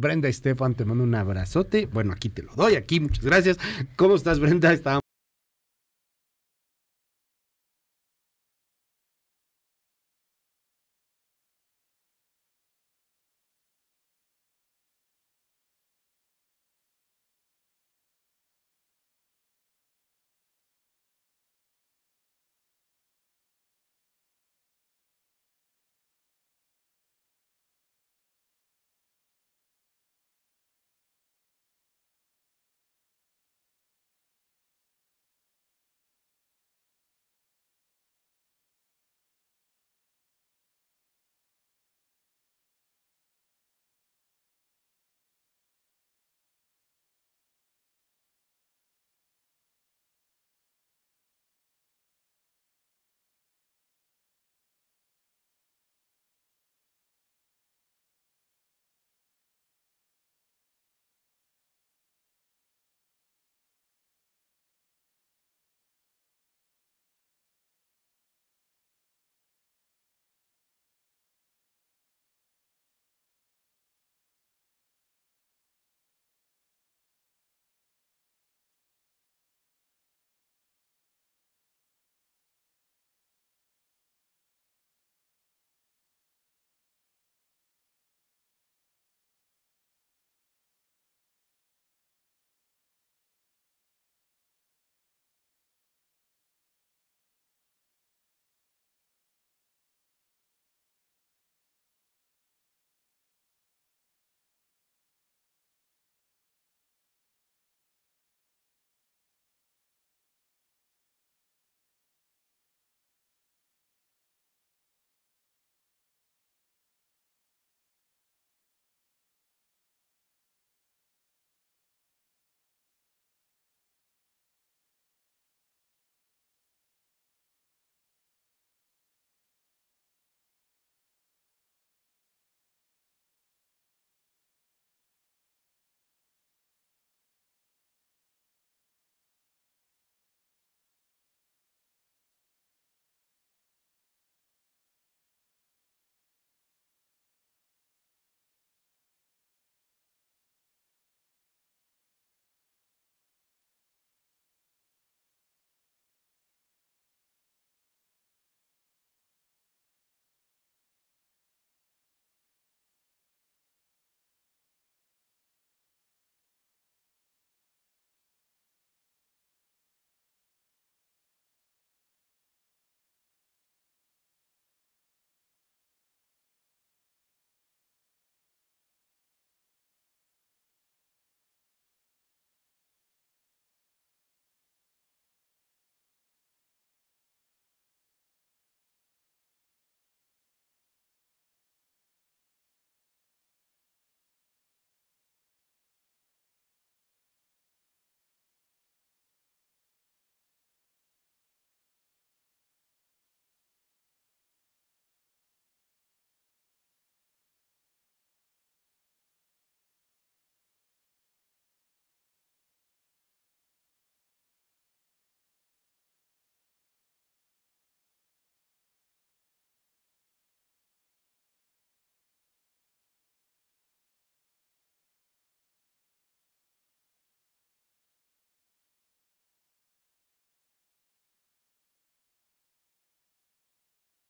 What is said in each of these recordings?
Brenda Estefan, te mando un abrazote. Bueno, aquí te lo doy, aquí, muchas gracias. ¿Cómo estás, Brenda? Estamos.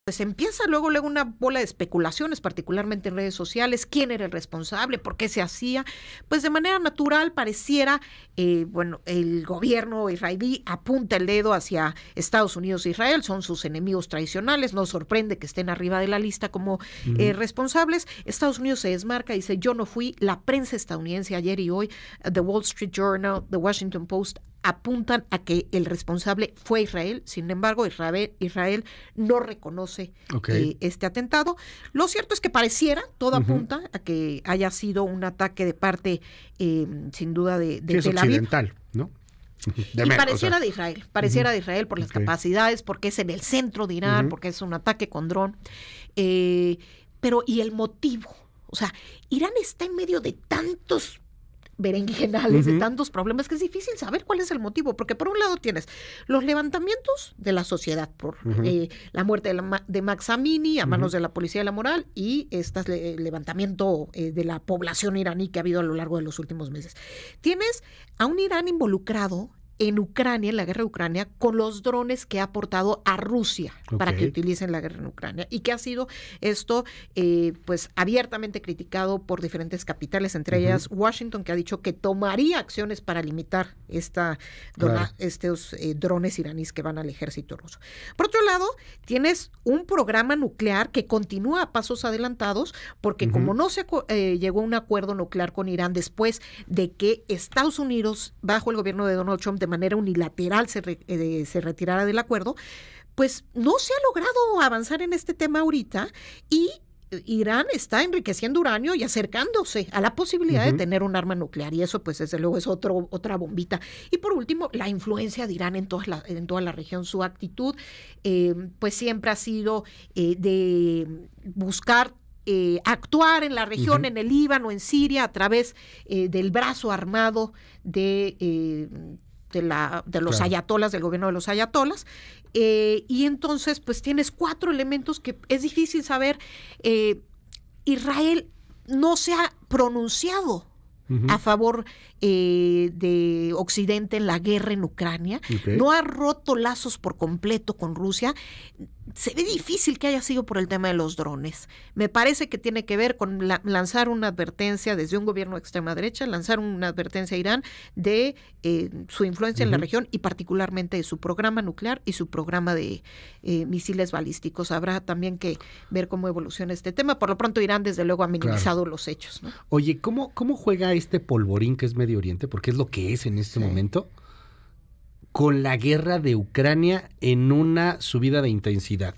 pues empieza luego, luego una bola de especulaciones, particularmente en redes sociales, quién era el responsable, por qué se hacía, pues de manera natural pareciera, eh, bueno, el gobierno israelí apunta el dedo hacia Estados Unidos e Israel, son sus enemigos tradicionales, no sorprende que estén arriba de la lista como eh, responsables, Estados Unidos se desmarca, y dice yo no fui, la prensa estadounidense ayer y hoy, eh, The Wall Street Journal, The Washington Post, apuntan a que el responsable fue Israel, sin embargo Israel, no reconoce eh, este atentado. Lo cierto es que pareciera, todo apunta a que haya sido un ataque de parte, em, sin duda, de, de occidental, ¿no? pareciera de Israel, pareciera de Israel por las capacidades, porque es en el centro de Irán, porque es un ataque con dron. Eh, pero, ¿y el motivo? O sea, Irán está en medio de tantos berenjenales, de tantos problemas, que es difícil saber cuál es el motivo, porque por un lado tienes los levantamientos de la sociedad por eh, la muerte de, la, de Max Amini a manos de la policía de la moral y este levantamiento eh, de la población iraní que ha habido a lo largo de los últimos meses. Tienes a un Irán involucrado en Ucrania, en la guerra de Ucrania, con los drones que ha aportado a Rusia para que utilicen la guerra en Ucrania y que ha sido esto eh, pues abiertamente criticado por diferentes capitales, entre ellas Washington, que ha dicho que tomaría acciones para limitar esta estos eh, drones iraníes que van al ejército ruso. Por otro lado, tienes un programa nuclear que continúa a pasos adelantados porque como no se eh, llegó a un acuerdo nuclear con Irán después de que Estados Unidos, bajo el gobierno de Donald Trump, manera unilateral se, eh, se retirara del acuerdo, pues no se ha logrado avanzar en este tema ahorita y Irán está enriqueciendo uranio y acercándose a la posibilidad de tener un arma nuclear y eso pues desde luego es otro, otra bombita. Y por último, la influencia de Irán en toda la, en toda la región, su actitud eh, pues siempre ha sido eh, de buscar actuar en la región, en el Líbano, en Siria, a través del brazo armado de de, la, de los ayatolas, del gobierno de los ayatolas. Eh, y entonces, pues tienes cuatro elementos que es difícil saber. Eh, Israel no se ha pronunciado a favor eh, de Occidente en la guerra en Ucrania. No ha roto lazos por completo con Rusia se ve difícil que haya sido por el tema de los drones. Me parece que tiene que ver con lanzar una advertencia desde un gobierno de extrema derecha, lanzar una advertencia a Irán de eh, su influencia en la región y particularmente de su programa nuclear y su programa de eh, misiles balísticos. Habrá también que ver cómo evoluciona este tema. Por lo pronto Irán desde luego ha minimizado los hechos. Oye, ¿cómo, ¿cómo juega este polvorín que es Medio Oriente? Porque es lo que es en este momento con la guerra de Ucrania en una subida de intensidad.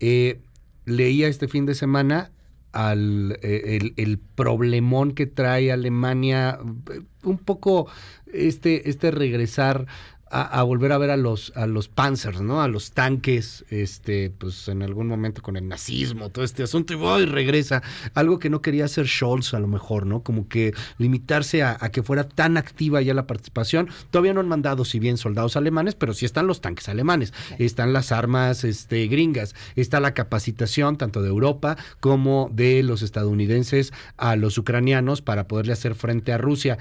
Eh, leía este fin de semana eh, el, problemón que trae Alemania, eh, un poco este, este regresar a, volver a ver a los, a los panzers, ¿no? A los tanques, este, pues en algún momento con el nazismo, todo este asunto, y voy, regresa. Algo que no quería hacer Scholz a lo mejor, ¿no? Como que limitarse a, que fuera tan activa ya la participación. Todavía no han mandado, si bien soldados alemanes, pero sí están los tanques alemanes, están las armas este, gringas, está la capacitación tanto de Europa como de los estadounidenses a los ucranianos para poderle hacer frente a Rusia.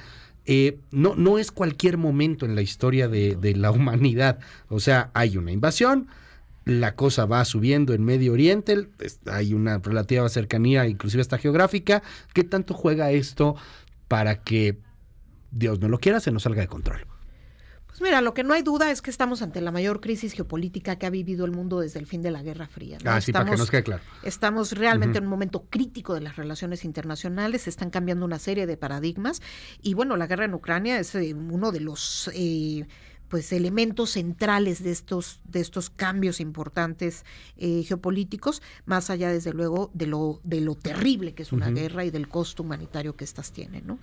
Eh, no, no es cualquier momento en la historia de, de la humanidad. O sea, hay una invasión, la cosa va subiendo en Medio Oriente, hay una relativa cercanía, inclusive hasta geográfica. ¿Qué tanto juega esto para que, Dios no lo quiera, se nos salga de control? Pues mira, lo que no hay duda es que estamos ante la mayor crisis geopolítica que ha vivido el mundo desde el fin de la Guerra Fría. Ah, sí, estamos, claro. Estamos realmente en un momento crítico de las relaciones internacionales, se están cambiando una serie de paradigmas y bueno, la guerra en Ucrania es eh, uno de los... Eh, pues elementos centrales de estos de estos cambios importantes eh, geopolíticos más allá desde luego de lo de lo terrible que es una guerra y del costo humanitario que estas tienen no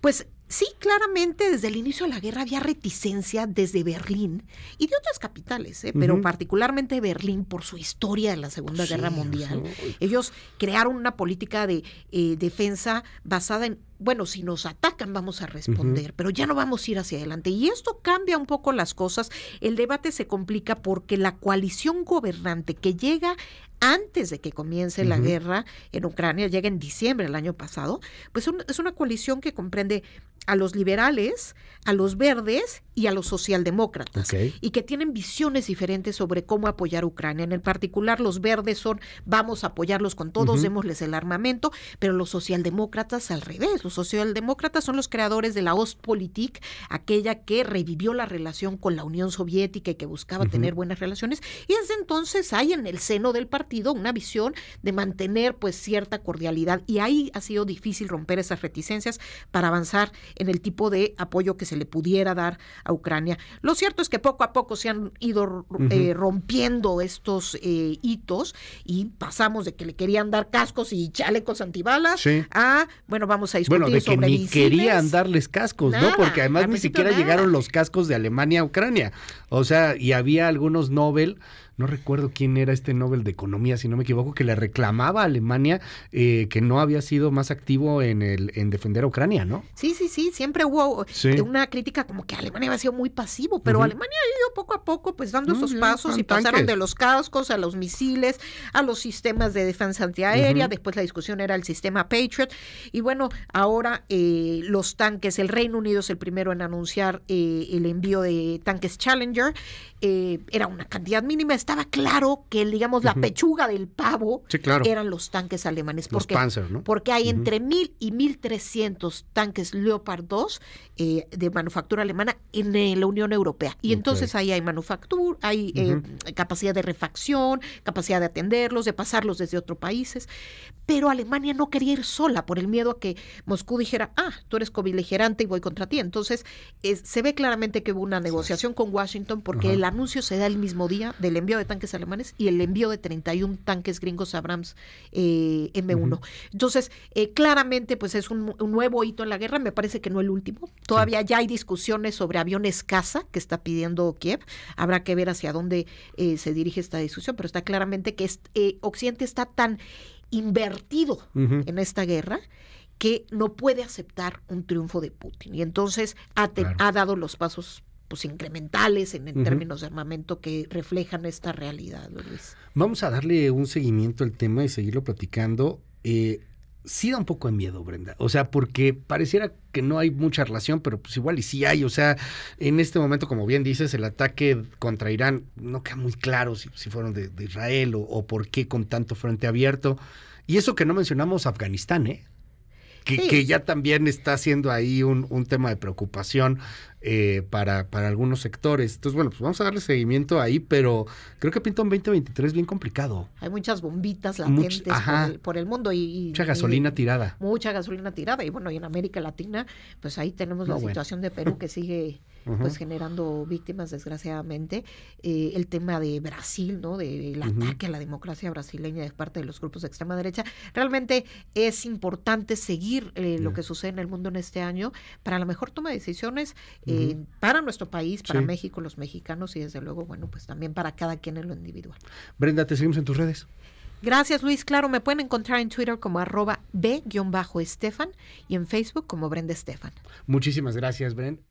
pues Sí, claramente desde el inicio de la guerra había reticencia desde Berlín y de otras capitales, ¿eh? pero particularmente Berlín por su historia de la Segunda Guerra Mundial. Ellos crearon una política de eh, defensa basada en bueno, si nos atacan vamos a responder, pero ya no vamos a ir hacia adelante. Y esto cambia un poco las cosas. El debate se complica porque la coalición gobernante que llega antes de que comience la guerra en Ucrania, llega en diciembre del año pasado, pues es una coalición que comprende a los liberales, a los verdes y a los socialdemócratas, y que tienen visiones diferentes sobre cómo apoyar a Ucrania. En el particular, los verdes son vamos a apoyarlos con todos, démosles el armamento, pero los socialdemócratas al revés los socialdemócratas son los creadores de la Ostpolitik, aquella que revivió la relación con la Unión Soviética y que buscaba tener buenas relaciones. Y desde entonces hay en el seno del partido una visión de mantener pues cierta cordialidad y ahí ha sido difícil romper esas reticencias para avanzar en el tipo de apoyo que se le pudiera dar a Ucrania. Lo cierto es que poco a poco se han ido eh, rompiendo estos eh, hitos y pasamos de que le querían dar cascos y chalecos antibalas a, bueno, vamos a discutir bueno, de que ni querían darles cascos, ¿no? Porque además ni siquiera llegaron los cascos de Alemania a Ucrania. O sea, y había algunos Nobel, no recuerdo quién era este Nobel de Economía, si no me equivoco, que le reclamaba a Alemania eh, que no había sido más activo en, el, en defender a Ucrania, ¿no? Sí, sí, sí, siempre hubo eh, una crítica como que Alemania había sido muy pasivo, pero Alemania ha ido poco a poco pues dando esos pasos y pasaron de los cascos a los misiles, a los sistemas de defensa antiaérea, después la discusión era el sistema Patriot y bueno, ahora eh, los tanques, el Reino Unido es el primero en anunciar eh, el envío de tanques Challenger, eh, era una cantidad mínima, estaba claro que, digamos, la pechuga del pavo eran los tanques alemanes. Porque, Porque hay entre mil y 1.300 tanques Leopard 2 de manufactura alemana en la Unión Europea. Y entonces ahí hay manufactura, hay capacidad de refacción, capacidad de atenderlos, de pasarlos desde otros países. Pero Alemania no quería ir sola por el miedo a que Moscú dijera, ah, tú eres coviligerante y voy contra ti. Entonces, se ve claramente que hubo una negociación con Washington porque el anuncio se da el mismo día del envío de tanques alemanes y el envío de 31 tanques gringos Abrams eh, M1. Entonces, eh, claramente, pues es un, nuevo hito en la guerra, me parece que no el último. Todavía ya hay discusiones sobre aviones casa que está pidiendo Kiev. Habrá que ver hacia dónde eh, se dirige esta discusión, pero está claramente que Occidente está tan invertido en esta guerra que no puede aceptar un triunfo de Putin. Y entonces ha, dado los pasos pues incrementales en, términos de armamento que reflejan esta realidad, Luis. Vamos a darle un seguimiento al tema y seguirlo platicando. Eh, sí da un poco de miedo, Brenda. O sea, porque pareciera que no hay mucha relación, pero pues igual y sí hay. O sea, en este momento, como bien dices, el ataque contra Irán no queda muy claro si, fueron de, Israel o por qué con tanto frente abierto. Y eso que no mencionamos Afganistán, ¿eh? que, ya también está siendo ahí un, un tema de preocupación eh, para, para algunos sectores. Entonces, bueno, pues vamos a darle seguimiento ahí, pero creo que pinta un 2023 bien complicado. Hay muchas bombitas latentes por, el, mundo y... mucha gasolina tirada. Mucha gasolina tirada. Y bueno, y en América Latina, pues ahí tenemos la situación de Perú que sigue pues generando víctimas desgraciadamente. Eh, el tema de Brasil, ¿no? Del ataque a la democracia brasileña de parte de los grupos de extrema derecha. Realmente es importante seguir eh, lo que sucede en el mundo en este año para la mejor toma de decisiones eh, para nuestro país, para México, los mexicanos y desde luego, bueno, pues también para cada quien en lo individual. Brenda, te seguimos en tus redes. Gracias Luis, claro, me pueden encontrar en Twitter como arroba b-estefan y en Facebook como Brenda Estefan. Muchísimas gracias, Brenda.